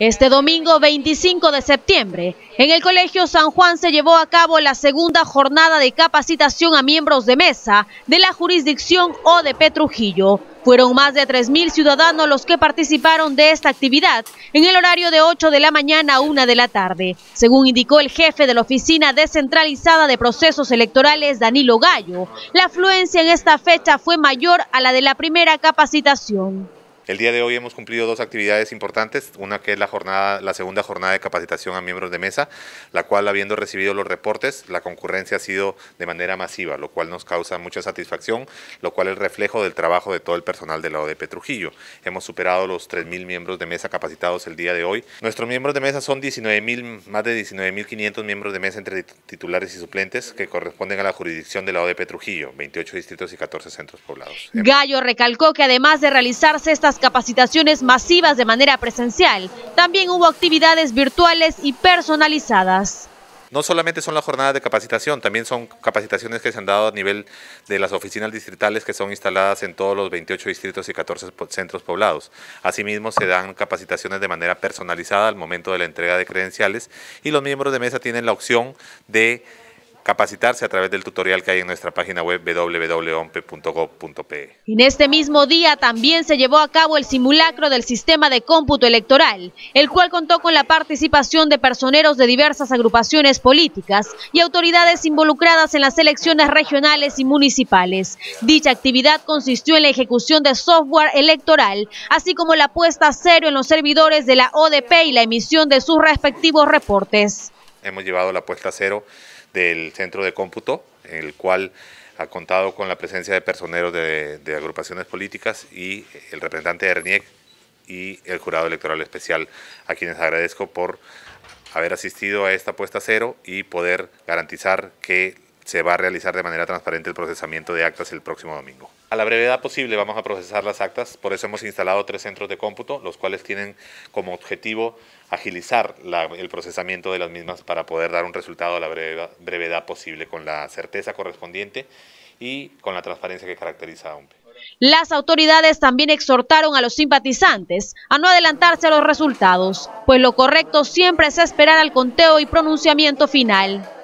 Este domingo 25 de septiembre, en el Colegio San Juan se llevó a cabo la segunda jornada de capacitación a miembros de mesa de la jurisdicción ODP Trujillo. Fueron más de 3.000 ciudadanos los que participaron de esta actividad en el horario de 8 de la mañana a 1 de la tarde, según indicó el jefe de la Oficina Descentralizada de Procesos Electorales, Danilo Gallo. La afluencia en esta fecha fue mayor a la de la primera capacitación. El día de hoy hemos cumplido dos actividades importantes, una que es la jornada, la segunda jornada de capacitación a miembros de mesa, la cual habiendo recibido los reportes, la concurrencia ha sido de manera masiva, lo cual nos causa mucha satisfacción, lo cual es reflejo del trabajo de todo el personal de la ODP Trujillo. Hemos superado los 3.000 miembros de mesa capacitados el día de hoy. Nuestros miembros de mesa son 19.000, más de 19.500 miembros de mesa entre titulares y suplentes que corresponden a la jurisdicción de la ODP Trujillo, 28 distritos y 14 centros poblados. Gallo recalcó que además de realizarse estas capacitaciones masivas de manera presencial, también hubo actividades virtuales y personalizadas. No solamente son las jornadas de capacitación, también son capacitaciones que se han dado a nivel de las oficinas distritales que son instaladas en todos los 28 distritos y 14 centros poblados. Asimismo, se dan capacitaciones de manera personalizada al momento de la entrega de credenciales y los miembros de mesa tienen la opción de capacitarse a través del tutorial que hay en nuestra página web www.ompe.gov.pe. En este mismo día también se llevó a cabo el simulacro del sistema de cómputo electoral, el cual contó con la participación de personeros de diversas agrupaciones políticas y autoridades involucradas en las elecciones regionales y municipales. Dicha actividad consistió en la ejecución de software electoral, así como la puesta a cero en los servidores de la ODP y la emisión de sus respectivos reportes hemos llevado la apuesta cero del centro de cómputo, el cual ha contado con la presencia de personeros de, agrupaciones políticas y el representante de RENIEC y el jurado electoral especial, a quienes agradezco por haber asistido a esta apuesta cero y poder garantizar que se va a realizar de manera transparente el procesamiento de actas el próximo domingo. A la brevedad posible vamos a procesar las actas, por eso hemos instalado tres centros de cómputo, los cuales tienen como objetivo agilizar el procesamiento de las mismas para poder dar un resultado a la brevedad, posible con la certeza correspondiente y con la transparencia que caracteriza a OMPE. Las autoridades también exhortaron a los simpatizantes a no adelantarse a los resultados, pues lo correcto siempre es esperar al conteo y pronunciamiento final.